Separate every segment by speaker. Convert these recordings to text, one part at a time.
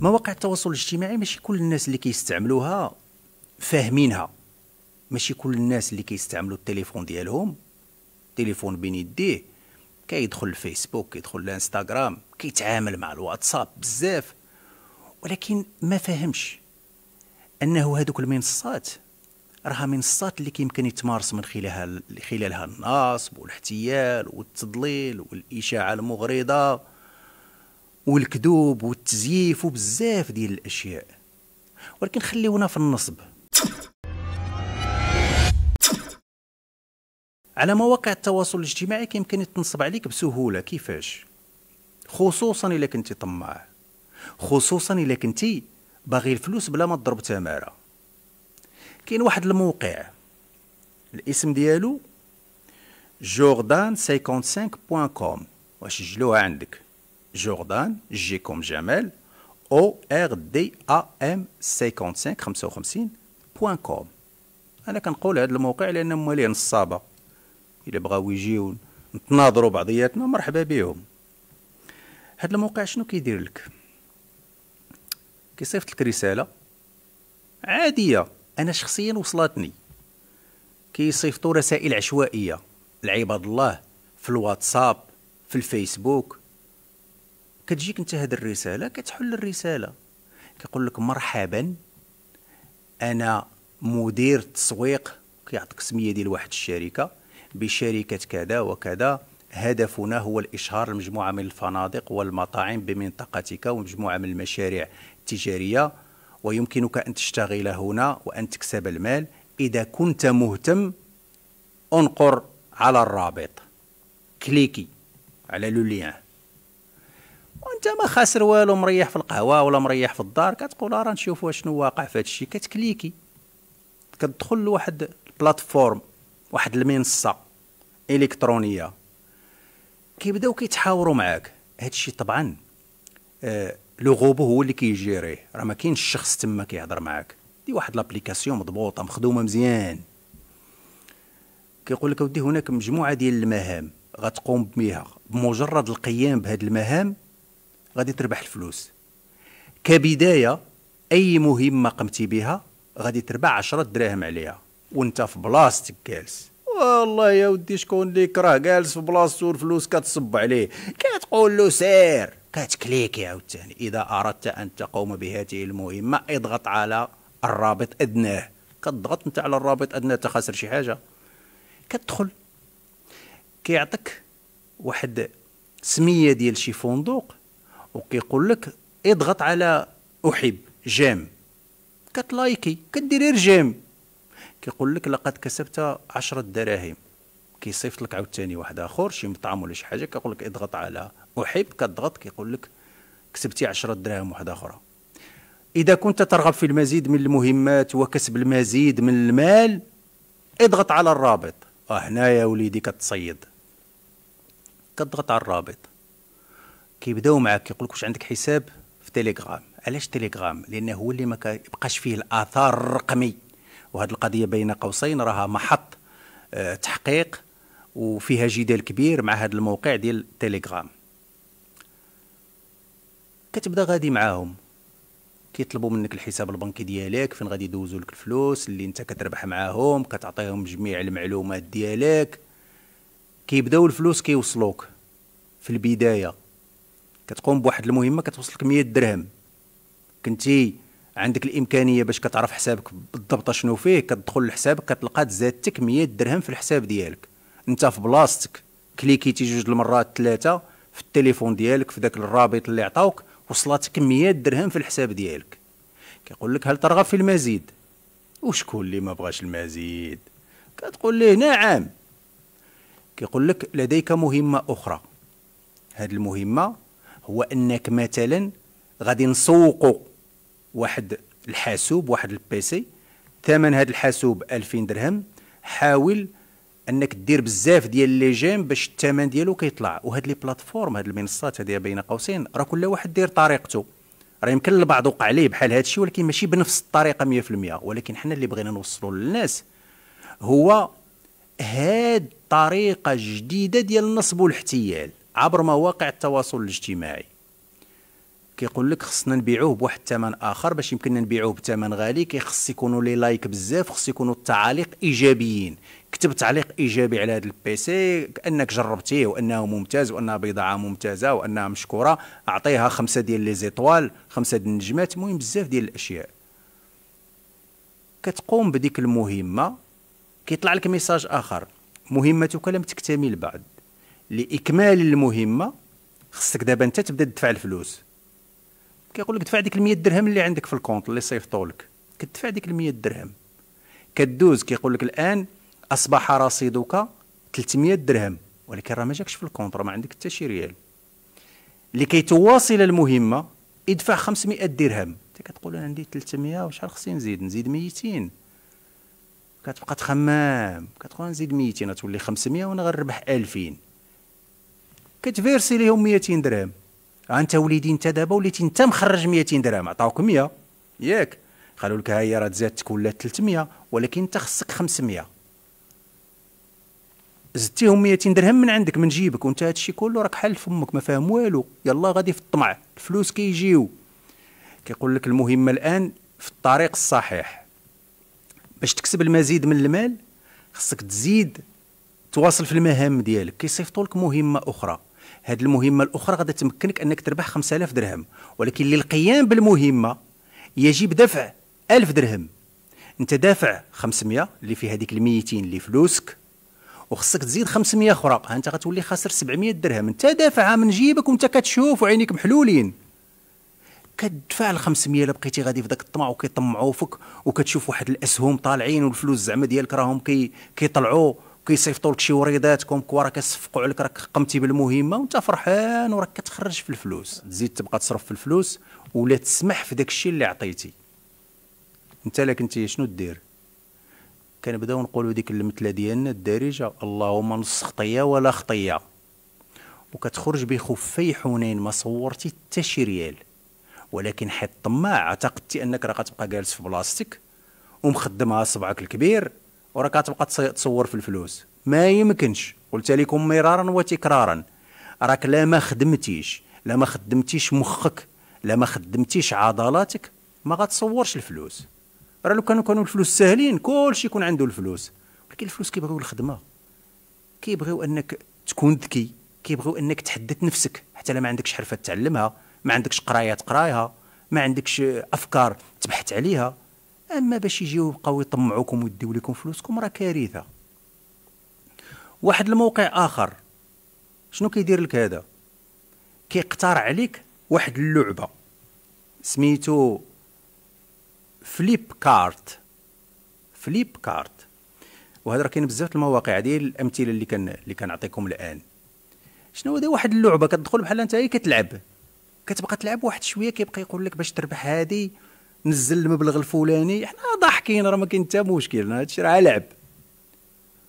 Speaker 1: مواقع التواصل الاجتماعي ماشي كل الناس اللي كيستعملوها فاهمينها ماشي كل الناس اللي كيستعملوا التليفون ديالهم تليفون بين يديه كيدخل الفيسبوك كيدخل الانستغرام كيتعامل مع الواتساب بزاف ولكن ما فهمش انه هذوك المنصات راها منصات اللي كيمكن يتمارس من خلالها خلالها النصب والاحتيال والتضليل والاشاعه المغرضه والكذوب والتزييف وبزاف ديال الاشياء ولكن خليونا في النصب على مواقع التواصل الاجتماعي كيمكن يتنصب عليك بسهوله كيفاش خصوصا الا كنتي طماع خصوصا الا كنتي باغي الفلوس بلا ما تضرب تماره كاين واحد الموقع الاسم ديالو جوردان 55.com واش سجلوها عندك جوردان جي كوم جمال او ار دي ا ام 55 55.com بوان كوم انا كنقول هذا الموقع لان مواليه نصابه الا بغاو يجيو نتناظروا بعضياتنا مرحبا بهم هذا الموقع شنو كيدير لك كيصيفط لك رساله عاديه انا شخصيا وصلتني كيصيفطوا رسائل عشوائيه لعباد الله في الواتساب في الفيسبوك كتجيك انت هذه الرساله كتحل الرساله كيقول لك مرحبا انا مدير التسويق كيعطيك سميه ديال واحد الشركه بشركه كذا وكذا هدفنا هو الاشهار لمجموعه من الفنادق والمطاعم بمنطقتك ومجموعه من المشاريع التجاريه ويمكنك أن تشتغل هنا وأن تكسب المال إذا كنت مهتم انقر على الرابط كليكي على لو لوليان وانت ما خاسر والو مريح في القهوه ولا مريح في الدار كتقول راه نشوف شنو واقع في هذا الشيء كتكليكي كتدخل لواحد البلاتفورم واحد المنصه الكترونيه كيبداو كيتحاوروا معاك هذا الشيء طبعا آه لو غوبو هو اللي كيجيريه راه ما كاينش شخص تما كيهضر معاك دي واحد لابليكاسيون مضبوطه مخدومه مزيان كيقول لك اودي هناك مجموعه ديال المهام غتقوم بها بمجرد القيام بهاد المهام غادي تربح الفلوس كبدايه اي مهمه قمتي بها غادي تربح عشرة دراهم عليها وانت في بلاصتك جالس والله يا ودي شكون اللي كراه جالس في بلاصتو الفلوس كتصب عليه كتقول له سير كتكليكي عاوتاني اذا اردت ان تقوم بهذه المهمه اضغط على الرابط ادناه كتضغط انت على الرابط ادناه تخسر شي حاجه كتدخل كيعطيك واحد سميه ديال شي فندق وكيقول لك اضغط على احب جيم كتلايكي كديري جيم كيقول لك لقد كسبت عشرة دراهم كيصيفط لك عاوتاني واحد اخر شي مطعم ولا شي حاجه كيقول لك اضغط على احب كتضغط كيقول لك كسبتي 10 دراهم واحد اخرى اذا كنت ترغب في المزيد من المهمات وكسب المزيد من المال اضغط على الرابط آه، هنا يا وليدي كتصيد كتضغط على الرابط كيبداو معاك كيقول لك واش عندك حساب في تيليجرام علاش تيليجرام لانه هو اللي ما كيبقاش فيه الاثار الرقمي وهذه القضيه بين قوسين راها محط آه، تحقيق وفيها جدال كبير مع هذا الموقع ديال تيليغرام كتبدا غادي معاهم كيطلبوا منك الحساب البنكي ديالك فين غادي يدوزوا لك الفلوس اللي انت كتربح معاهم كتعطيهم جميع المعلومات ديالك كيبداو الفلوس كيوصلوك في البدايه كتقوم بواحد المهمه كتوصلك 100 درهم كنتي عندك الامكانيه باش كتعرف حسابك بالضبط شنو فيه كتدخل لحسابك كتلقى تزادتك 100 درهم في الحساب ديالك انت في بلاصتك كليكيتي جوج المرات ثلاثه في التليفون ديالك في ذاك الرابط اللي عطاوك وصلاتك 100 درهم في الحساب ديالك كيقول لك هل ترغب في المزيد وشكون اللي ما بغاش المزيد كتقول ليه نعم كيقول لك لديك مهمه اخرى هذه المهمه هو انك مثلا غادي نسوقوا واحد الحاسوب واحد البيسي ثمن هذا الحاسوب 2000 درهم حاول انك دير بزاف ديال لي جيم باش الثمن ديالو كيطلع وهاد لي بلاتفورم هاد المنصات هادي بين قوسين راه كل واحد دير طريقته راه يمكن البعض وقع عليه بحال هادشي ولكن ماشي بنفس الطريقه 100% ولكن حنا اللي بغينا نوصلوا للناس هو هاد الطريقه الجديده ديال النصب والاحتيال عبر مواقع التواصل الاجتماعي كيقول لك خصنا نبيعوه بواحد الثمن اخر باش يمكننا نبيعوه بثمن غالي كيخص يكونوا لي لايك بزاف خص يكونوا التعاليق ايجابيين كتب تعليق ايجابي على هذا البيسي كانك جربتيه وانه ممتاز وانها بضاعه ممتازه وانها مشكوره اعطيها خمسه ديال لي زيطوال خمسه ديال النجمات المهم بزاف ديال الاشياء كتقوم بديك المهمه كيطلع لك ميساج اخر مهمتك لم تكتمل بعد لاكمال المهمه خصك دابا انت تبدا تدفع الفلوس كيقول لك دفع ديك ال 100 درهم اللي عندك في الكونت اللي صيفطوا لك كتدفع ديك ال 100 درهم كدوز كيقول لك الان اصبح رصيدك 300 درهم ولكن راه ما جاكش في الكونط ما عندك حتى شي ريال لكي تواصل المهمه ادفع 500 درهم انت كتقول انا عندي 300 وشحال خصني نزيد نزيد 200 كتبقى تخمام كتقول نزيد 200 تولي 500 وانا غنربح 2000 كتفيرسي لهم 200 درهم انت وليدي انت دابا وليتي انت مخرج 200 درهم عطاوك 100 ياك قالوا لك ها هي راه تزادتك ولات 300 ولكن انت خصك 500 زدتيهم 200 درهم من عندك من جيبك وانت هادشي كله راك حل فمك ما فاهم والو يلا غادي في الطمع الفلوس كيجيو كي كيقول لك المهمه الان في الطريق الصحيح باش تكسب المزيد من المال خصك تزيد تواصل في المهام ديالك كيصيفطوا لك مهمه اخرى هاد المهمه الاخرى غادي تمكنك انك تربح 5000 درهم ولكن للقيام بالمهمه يجب دفع 1000 درهم انت دافع 500 اللي في هذيك ال 200 اللي فلوسك وخصك تزيد 500 اخرى انت غتولي خاسر 700 درهم انت دافعها من جيبك وانت كتشوف وعينيك محلولين كتدفع ال 500 الا بقيتي غادي في داك الطمع وكيطمعوا فيك وكتشوف واحد الاسهم طالعين والفلوس زعما ديالك راهم كي كيطلعوا كيصيفطوا لك شي وريضاتكم كوا راه كيصفقوا عليك راك قمتي بالمهمه وانت فرحان وراك كتخرج في الفلوس تزيد تبقى تصرف في الفلوس ولا تسمح في داك الشيء اللي عطيتي انت لكن انت شنو دير كنبداو نقولوا ديك المثله ديالنا الدارجه اللهم نص خطيه ولا خطيه وكتخرج بخفي حنين ما صورتي حتى شي ريال ولكن حيت طماع اعتقدتي انك راه غتبقى جالس في بلاصتك ومخدمها صبعك الكبير وراه كتبقى تصور في الفلوس ما يمكنش قلت لكم مرارا وتكرارا راك لا ما خدمتيش لا ما خدمتيش مخك لا ما خدمتيش عضلاتك ما غتصورش الفلوس راه لو كانوا كانوا الفلوس ساهلين كلشي يكون عنده الفلوس ولكن الفلوس كيبغيو الخدمه كيبغيو انك تكون ذكي كيبغيو انك تحدث نفسك حتى لا ما عندكش حرفه تعلمها ما عندكش قرايه تقرايها ما عندكش افكار تبحث عليها اما باش يجيو يبقاو يطمعوكم ويديو لكم فلوسكم راه كارثه واحد الموقع اخر شنو كيدير لك هذا كيقترع عليك واحد اللعبه سميتو فليب كارت فليب كارت وهذا راه كاين بزاف المواقع ديال الامثله اللي كان اللي كنعطيكم الان شنو هذا واحد اللعبه كتدخل بحال انت هي كتلعب كتبقى تلعب واحد شويه كيبقى يقول لك باش تربح هذه نزل المبلغ الفلاني حنا ضاحكين راه ما كاين حتى مشكل هادشي راه لعب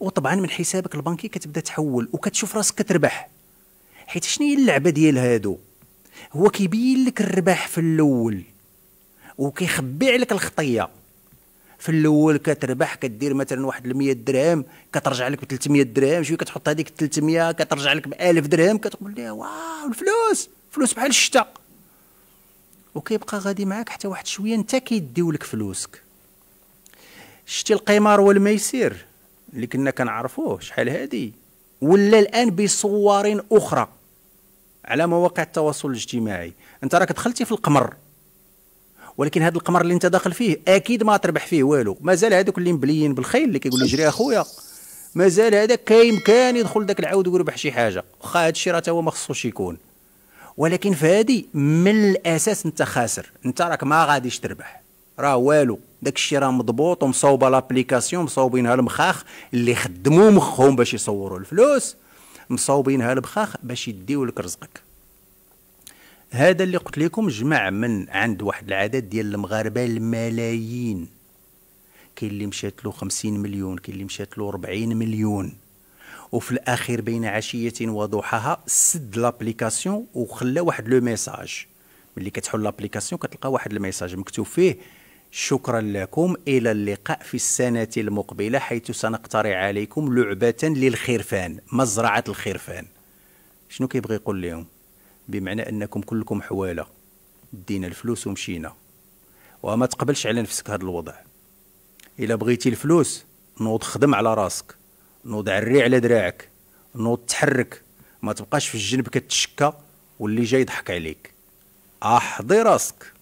Speaker 1: وطبعا من حسابك البنكي كتبدا تحول وكتشوف راسك كتربح حيت شنو هي اللعبه ديال هادو هو كيبين لك الربح في الاول وكيخبي عليك الخطيه في الاول كتربح كدير مثلا واحد 100 درهم كترجع لك ب 300 درهم شويه كتحط هذيك 300 كترجع لك ب 1000 درهم كتقول لها واو الفلوس فلوس بحال الشتاء وكيبقى غادي معاك حتى واحد شويه انت كيديو لك فلوسك شتي القمار والميسير اللي كنا كنعرفوه شحال هادي ولا الان بصور اخرى على مواقع التواصل الاجتماعي انت راك دخلتي في القمر ولكن هذا القمر اللي انت داخل فيه اكيد ما تربح فيه والو مازال هذوك اللي مبليين بالخيل اللي كيقول لي جري اخويا مازال هذا كامكان يدخل داك العود ويربح شي حاجه واخا هذا الشيء راه هو ما خصوش يكون ولكن فهادي من الاساس انت خاسر انت راك ما غاديش تربح راه والو داك الشيء راه مضبوط ومصوبه لابليكاسيون مصوبينها المخاخ اللي خدموا مخهم باش يصوروا الفلوس مصوبينها المخاخ باش يديو لك رزقك هذا اللي قلت لكم جمع من عند واحد العدد ديال المغاربه الملايين كاين اللي مشات له 50 مليون كاين اللي مشات له 40 مليون وفي الاخير بين عشيه وضحاها سد لابليكاسيون وخلى واحد لو ميساج ملي كتحل لابليكاسيون كتلقى واحد الميساج مكتوب فيه شكرا لكم الى اللقاء في السنه المقبله حيث سنقترع عليكم لعبه للخرفان مزرعه الخرفان شنو كيبغي يقول لهم بمعنى انكم كلكم حواله دينا الفلوس ومشينا وما تقبلش على نفسك هذا الوضع الا بغيتي الفلوس نوض خدم على راسك نوض عري على دراعك نوض تحرك ما تبقاش في الجنب كتشكى واللي جاي يضحك عليك احضي راسك